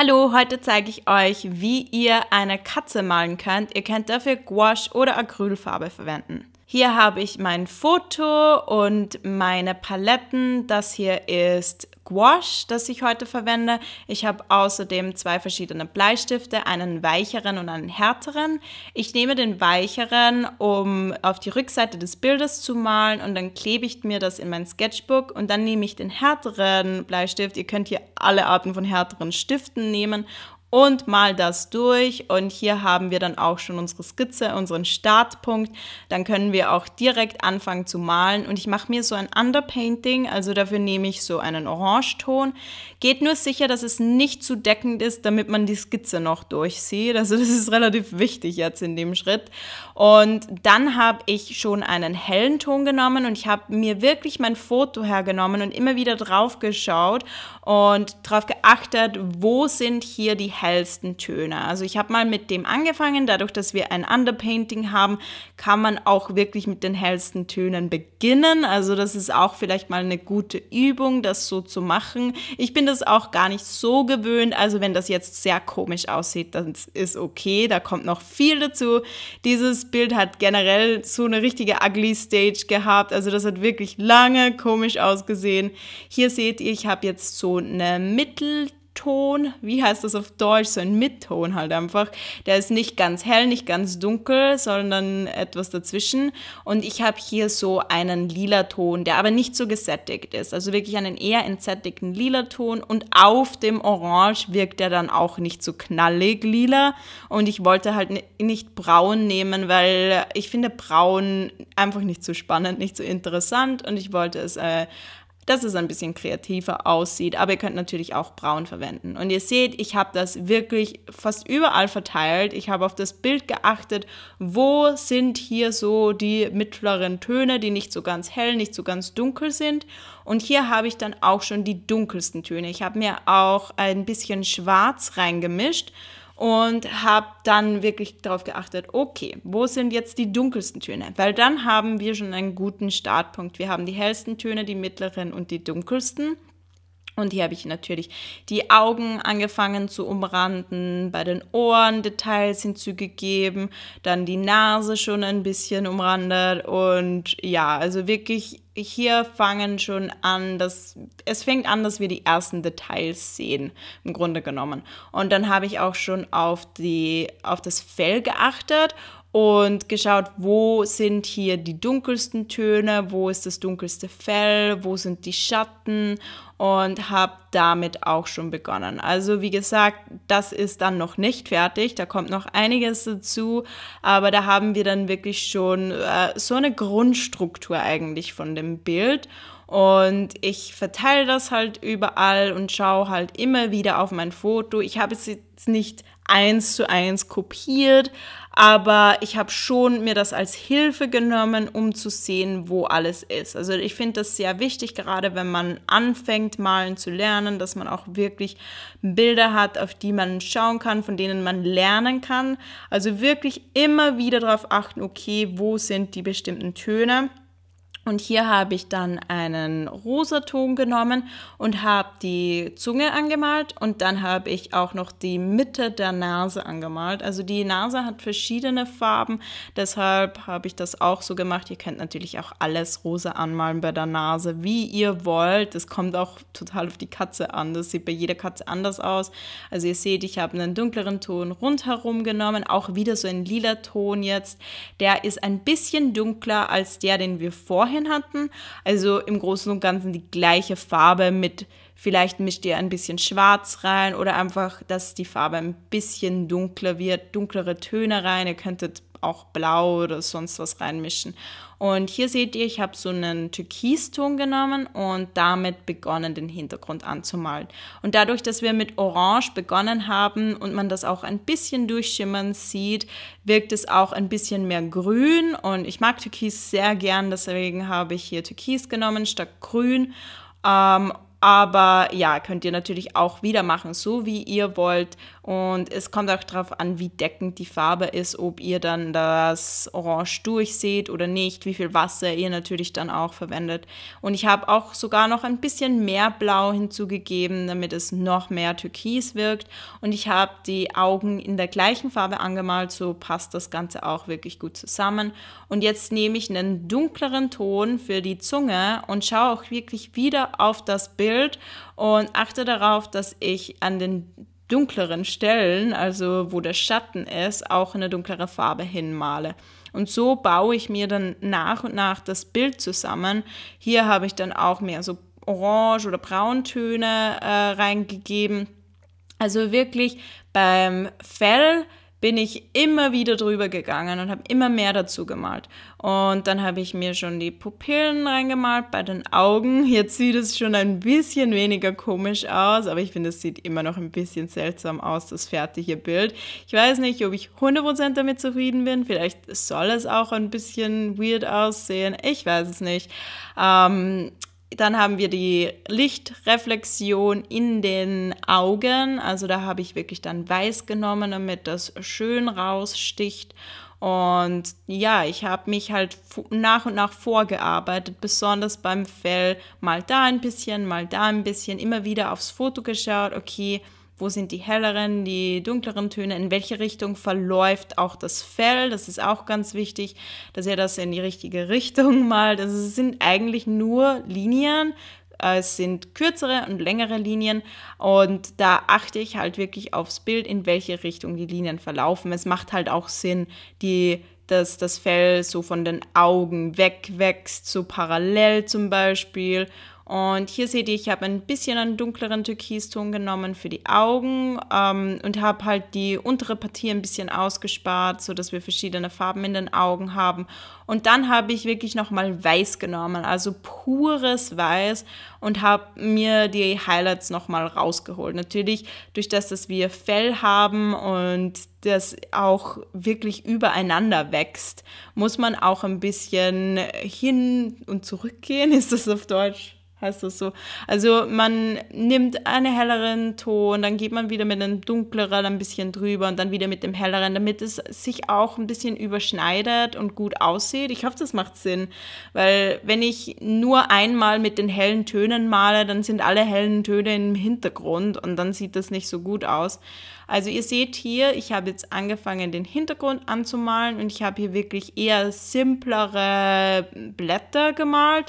Hallo, heute zeige ich euch, wie ihr eine Katze malen könnt. Ihr könnt dafür Gouache oder Acrylfarbe verwenden. Hier habe ich mein Foto und meine Paletten. Das hier ist Gouache, das ich heute verwende. Ich habe außerdem zwei verschiedene Bleistifte, einen weicheren und einen härteren. Ich nehme den weicheren, um auf die Rückseite des Bildes zu malen und dann klebe ich mir das in mein Sketchbook und dann nehme ich den härteren Bleistift. Ihr könnt hier alle Arten von härteren Stiften nehmen und mal das durch. Und hier haben wir dann auch schon unsere Skizze, unseren Startpunkt. Dann können wir auch direkt anfangen zu malen. Und ich mache mir so ein Underpainting, also dafür nehme ich so einen Orangeton. Geht nur sicher, dass es nicht zu deckend ist, damit man die Skizze noch durchsieht. Also das ist relativ wichtig jetzt in dem Schritt. Und dann habe ich schon einen hellen Ton genommen und ich habe mir wirklich mein Foto hergenommen und immer wieder drauf geschaut und darauf geachtet, wo sind hier die hellsten Töne. Also ich habe mal mit dem angefangen, dadurch, dass wir ein Underpainting haben, kann man auch wirklich mit den hellsten Tönen beginnen. Also das ist auch vielleicht mal eine gute Übung, das so zu machen. Ich bin das auch gar nicht so gewöhnt. Also wenn das jetzt sehr komisch aussieht, dann ist okay. Da kommt noch viel dazu. Dieses Bild hat generell so eine richtige ugly Stage gehabt. Also das hat wirklich lange komisch ausgesehen. Hier seht ihr, ich habe jetzt so eine Mittel Mitton, wie heißt das auf Deutsch, so ein Mitton halt einfach. Der ist nicht ganz hell, nicht ganz dunkel, sondern etwas dazwischen. Und ich habe hier so einen lila Ton, der aber nicht so gesättigt ist. Also wirklich einen eher entsättigten lila Ton. Und auf dem Orange wirkt er dann auch nicht so knallig lila. Und ich wollte halt nicht braun nehmen, weil ich finde braun einfach nicht so spannend, nicht so interessant. Und ich wollte es... Äh, dass es ein bisschen kreativer aussieht. Aber ihr könnt natürlich auch braun verwenden. Und ihr seht, ich habe das wirklich fast überall verteilt. Ich habe auf das Bild geachtet, wo sind hier so die mittleren Töne, die nicht so ganz hell, nicht so ganz dunkel sind. Und hier habe ich dann auch schon die dunkelsten Töne. Ich habe mir auch ein bisschen schwarz reingemischt und habe dann wirklich darauf geachtet, okay, wo sind jetzt die dunkelsten Töne? Weil dann haben wir schon einen guten Startpunkt. Wir haben die hellsten Töne, die mittleren und die dunkelsten. Und hier habe ich natürlich die Augen angefangen zu umranden, bei den Ohren Details hinzugegeben, dann die Nase schon ein bisschen umrandet und ja, also wirklich hier fangen schon an, dass es fängt an, dass wir die ersten Details sehen, im Grunde genommen. Und dann habe ich auch schon auf die auf das Fell geachtet und geschaut, wo sind hier die dunkelsten Töne, wo ist das dunkelste Fell, wo sind die Schatten und habe damit auch schon begonnen. Also wie gesagt, das ist dann noch nicht fertig, da kommt noch einiges dazu, aber da haben wir dann wirklich schon äh, so eine Grundstruktur eigentlich von dem Bild und ich verteile das halt überall und schaue halt immer wieder auf mein Foto. Ich habe es jetzt nicht eins zu eins kopiert, aber ich habe schon mir das als Hilfe genommen, um zu sehen, wo alles ist. Also ich finde das sehr wichtig, gerade wenn man anfängt, malen zu lernen, dass man auch wirklich Bilder hat, auf die man schauen kann, von denen man lernen kann. Also wirklich immer wieder darauf achten, okay, wo sind die bestimmten Töne. Und hier habe ich dann einen rosa Ton genommen und habe die Zunge angemalt und dann habe ich auch noch die Mitte der Nase angemalt. Also die Nase hat verschiedene Farben, deshalb habe ich das auch so gemacht. Ihr könnt natürlich auch alles rosa anmalen bei der Nase, wie ihr wollt. Das kommt auch total auf die Katze an. Das sieht bei jeder Katze anders aus. Also ihr seht, ich habe einen dunkleren Ton rundherum genommen, auch wieder so ein lila Ton jetzt. Der ist ein bisschen dunkler als der, den wir vorher vorhin hatten. Also im Großen und Ganzen die gleiche Farbe mit, vielleicht mischt ihr ein bisschen schwarz rein oder einfach, dass die Farbe ein bisschen dunkler wird, dunklere Töne rein. Ihr könntet auch Blau oder sonst was reinmischen. Und hier seht ihr, ich habe so einen Türkiston genommen und damit begonnen, den Hintergrund anzumalen. Und dadurch, dass wir mit Orange begonnen haben und man das auch ein bisschen durchschimmern sieht, wirkt es auch ein bisschen mehr grün. Und ich mag Türkis sehr gern, deswegen habe ich hier Türkis genommen statt Grün. Ähm, aber ja, könnt ihr natürlich auch wieder machen, so wie ihr wollt. Und es kommt auch darauf an, wie deckend die Farbe ist, ob ihr dann das Orange durchseht oder nicht, wie viel Wasser ihr natürlich dann auch verwendet. Und ich habe auch sogar noch ein bisschen mehr Blau hinzugegeben, damit es noch mehr türkis wirkt. Und ich habe die Augen in der gleichen Farbe angemalt, so passt das Ganze auch wirklich gut zusammen. Und jetzt nehme ich einen dunkleren Ton für die Zunge und schaue auch wirklich wieder auf das Bild fehlt und achte darauf, dass ich an den dunkleren Stellen, also wo der Schatten ist, auch eine dunklere Farbe hinmale. Und so baue ich mir dann nach und nach das Bild zusammen. Hier habe ich dann auch mehr so Orange- oder Brauntöne äh, reingegeben. Also wirklich beim Fell bin ich immer wieder drüber gegangen und habe immer mehr dazu gemalt. Und dann habe ich mir schon die Pupillen reingemalt bei den Augen. Jetzt sieht es schon ein bisschen weniger komisch aus, aber ich finde, es sieht immer noch ein bisschen seltsam aus, das fertige Bild. Ich weiß nicht, ob ich 100% damit zufrieden bin. Vielleicht soll es auch ein bisschen weird aussehen. Ich weiß es nicht. Ähm, dann haben wir die Lichtreflexion in den Augen. Also da habe ich wirklich dann weiß genommen, damit das schön raussticht. Und ja, ich habe mich halt nach und nach vorgearbeitet, besonders beim Fell. Mal da ein bisschen, mal da ein bisschen, immer wieder aufs Foto geschaut. Okay, wo sind die helleren, die dunkleren Töne, in welche Richtung verläuft auch das Fell. Das ist auch ganz wichtig, dass ihr das in die richtige Richtung malt. Also es sind eigentlich nur Linien. Äh, es sind kürzere und längere Linien und da achte ich halt wirklich aufs Bild, in welche Richtung die Linien verlaufen. Es macht halt auch Sinn, die dass das Fell so von den Augen wegwächst, so parallel zum Beispiel und hier seht ihr, ich habe ein bisschen einen dunkleren Türkiston genommen für die Augen ähm, und habe halt die untere Partie ein bisschen ausgespart, sodass wir verschiedene Farben in den Augen haben. Und dann habe ich wirklich nochmal Weiß genommen, also pures Weiß und habe mir die Highlights nochmal rausgeholt. Natürlich durch das, dass wir Fell haben und das auch wirklich übereinander wächst, muss man auch ein bisschen hin und zurück gehen. Ist das auf Deutsch? heißt das so. Also man nimmt einen helleren Ton, dann geht man wieder mit einem dunkleren ein bisschen drüber und dann wieder mit dem helleren, damit es sich auch ein bisschen überschneidet und gut aussieht. Ich hoffe, das macht Sinn, weil wenn ich nur einmal mit den hellen Tönen male, dann sind alle hellen Töne im Hintergrund und dann sieht das nicht so gut aus. Also ihr seht hier, ich habe jetzt angefangen, den Hintergrund anzumalen und ich habe hier wirklich eher simplere Blätter gemalt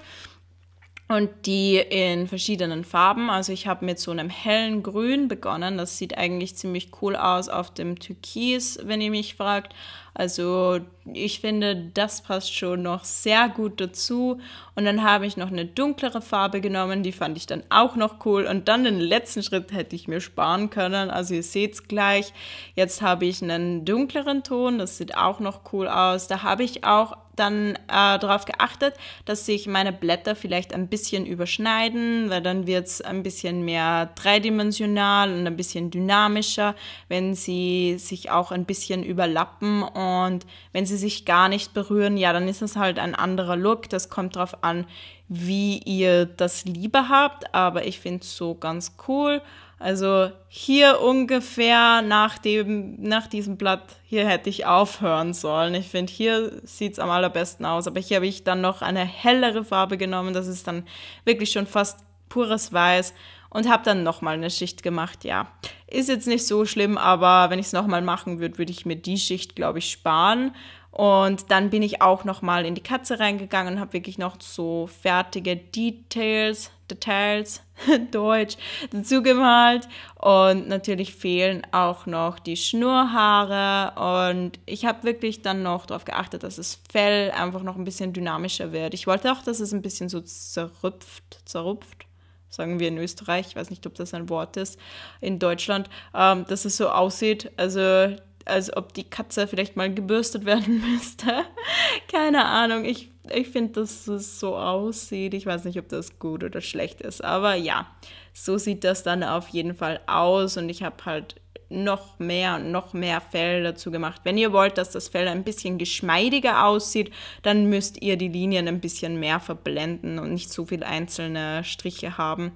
und die in verschiedenen Farben. Also ich habe mit so einem hellen Grün begonnen. Das sieht eigentlich ziemlich cool aus auf dem Türkis, wenn ihr mich fragt. Also ich finde, das passt schon noch sehr gut dazu. Und dann habe ich noch eine dunklere Farbe genommen, die fand ich dann auch noch cool. Und dann den letzten Schritt hätte ich mir sparen können. Also ihr seht es gleich. Jetzt habe ich einen dunkleren Ton, das sieht auch noch cool aus. Da habe ich auch dann äh, darauf geachtet, dass sich meine Blätter vielleicht ein bisschen überschneiden, weil dann wird es ein bisschen mehr dreidimensional und ein bisschen dynamischer, wenn sie sich auch ein bisschen überlappen und wenn sie sich gar nicht berühren, ja, dann ist es halt ein anderer Look. Das kommt darauf an, wie ihr das lieber habt, aber ich finde es so ganz cool. Also hier ungefähr nach, dem, nach diesem Blatt, hier hätte ich aufhören sollen. Ich finde, hier sieht es am allerbesten aus, aber hier habe ich dann noch eine hellere Farbe genommen. Das ist dann wirklich schon fast pures Weiß und habe dann nochmal eine Schicht gemacht. Ja, ist jetzt nicht so schlimm, aber wenn ich es nochmal machen würde, würde ich mir die Schicht, glaube ich, sparen und dann bin ich auch noch mal in die Katze reingegangen und habe wirklich noch so fertige Details, Details, Deutsch dazu gemalt. Und natürlich fehlen auch noch die Schnurhaare. Und ich habe wirklich dann noch darauf geachtet, dass das Fell einfach noch ein bisschen dynamischer wird. Ich wollte auch, dass es ein bisschen so zerrüpft, zerrupft sagen wir in Österreich, ich weiß nicht, ob das ein Wort ist, in Deutschland, ähm, dass es so aussieht. Also als ob die Katze vielleicht mal gebürstet werden müsste. Keine Ahnung, ich, ich finde, dass es so aussieht. Ich weiß nicht, ob das gut oder schlecht ist, aber ja, so sieht das dann auf jeden Fall aus und ich habe halt noch mehr und noch mehr Fell dazu gemacht. Wenn ihr wollt, dass das Fell ein bisschen geschmeidiger aussieht, dann müsst ihr die Linien ein bisschen mehr verblenden und nicht so viele einzelne Striche haben.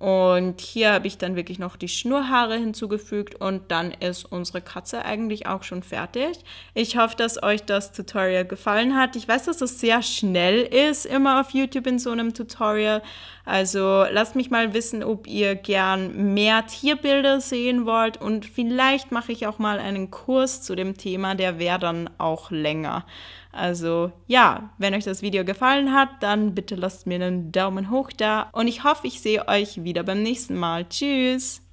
Und hier habe ich dann wirklich noch die Schnurhaare hinzugefügt und dann ist unsere Katze eigentlich auch schon fertig. Ich hoffe, dass euch das Tutorial gefallen hat. Ich weiß, dass es das sehr schnell ist, immer auf YouTube in so einem Tutorial. Also lasst mich mal wissen, ob ihr gern mehr Tierbilder sehen wollt und vielleicht mache ich auch mal einen Kurs zu dem Thema, der wäre dann auch länger. Also ja, wenn euch das Video gefallen hat, dann bitte lasst mir einen Daumen hoch da und ich hoffe, ich sehe euch wieder beim nächsten Mal. Tschüss!